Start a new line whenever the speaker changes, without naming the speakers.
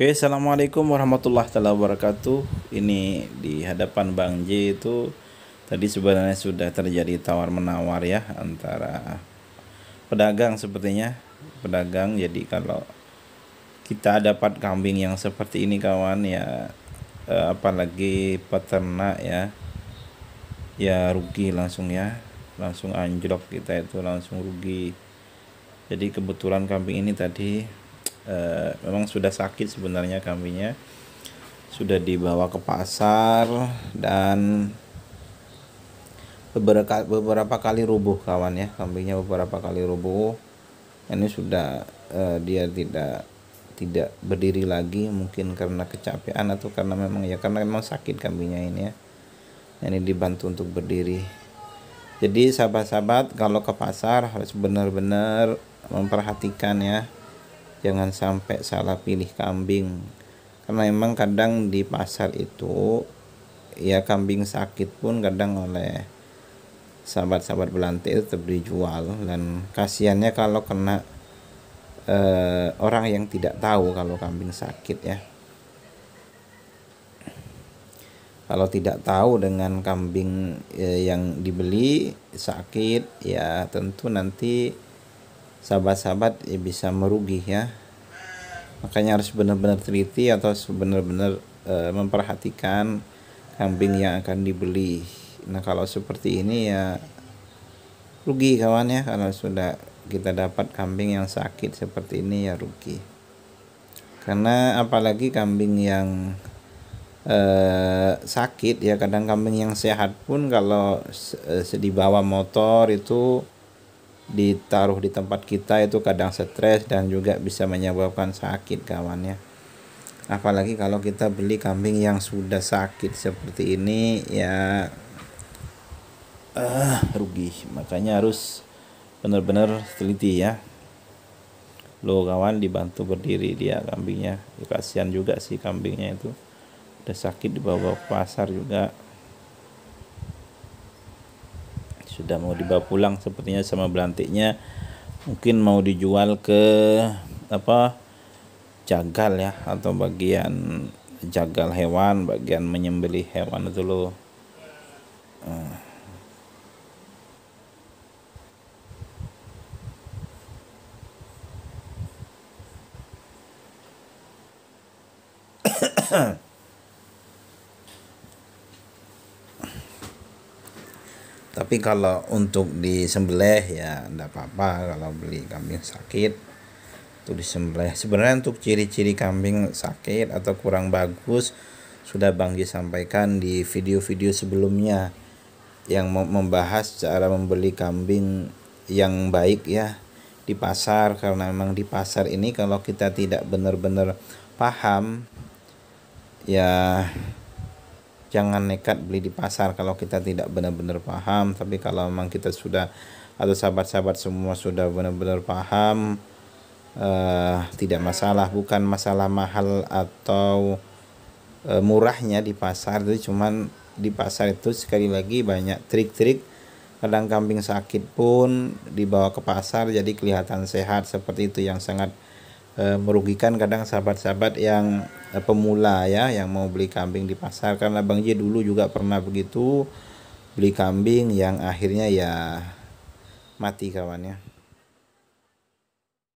Oke, assalamualaikum warahmatullahi wabarakatuh. Ini di hadapan Bang J itu tadi sebenarnya sudah terjadi tawar menawar ya antara pedagang sepertinya pedagang. Jadi kalau kita dapat kambing yang seperti ini kawan ya eh, apalagi peternak ya ya rugi langsung ya langsung anjlok kita itu langsung rugi jadi kebetulan kambing ini tadi Eh, memang sudah sakit sebenarnya kambingnya sudah dibawa ke pasar dan beberapa beberapa kali rubuh kawan ya kambingnya beberapa kali rubuh ini sudah uh, dia tidak tidak berdiri lagi mungkin karena kecapean atau karena memang ya karena memang sakit kambingnya ini ya ini dibantu untuk berdiri jadi sahabat-sahabat kalau ke pasar harus benar-benar memperhatikan ya jangan sampai salah pilih kambing karena emang kadang di pasar itu ya kambing sakit pun kadang oleh sahabat-sahabat belantik tetap dijual dan kasihannya kalau kena eh, orang yang tidak tahu kalau kambing sakit ya kalau tidak tahu dengan kambing eh, yang dibeli sakit ya tentu nanti sahabat-sahabat ya bisa merugi ya makanya harus benar-benar teliti atau benar-benar e, memperhatikan kambing yang akan dibeli nah kalau seperti ini ya rugi kawan ya kalau sudah kita dapat kambing yang sakit seperti ini ya rugi karena apalagi kambing yang eh, sakit ya kadang kambing yang sehat pun kalau eh, di motor itu ditaruh di tempat kita itu kadang stres dan juga bisa menyebabkan sakit kawannya apalagi kalau kita beli kambing yang sudah sakit seperti ini ya uh, rugi makanya harus benar-benar teliti ya lo kawan dibantu berdiri dia kambingnya kasihan juga sih kambingnya itu udah sakit dibawa ke pasar juga sudah mau dibawa pulang sepertinya sama belantiknya mungkin mau dijual ke apa jagal ya atau bagian jagal hewan bagian menyembelih hewan itu loh eh. tapi kalau untuk disembelih ya ndak apa-apa kalau beli kambing sakit itu disembelih sebenarnya untuk ciri-ciri kambing sakit atau kurang bagus sudah Bang Ji sampaikan di video-video sebelumnya yang membahas cara membeli kambing yang baik ya di pasar karena memang di pasar ini kalau kita tidak benar-benar paham ya jangan nekat beli di pasar kalau kita tidak benar-benar paham tapi kalau memang kita sudah atau sahabat-sahabat semua sudah benar-benar paham uh, tidak masalah bukan masalah mahal atau uh, murahnya di pasar itu cuman di pasar itu sekali lagi banyak trik-trik kadang kambing sakit pun dibawa ke pasar jadi kelihatan sehat seperti itu yang sangat Eh, merugikan kadang sahabat-sahabat yang eh, pemula ya yang mau beli kambing di pasar karena Bang J dulu juga pernah begitu beli kambing yang akhirnya ya mati kawannya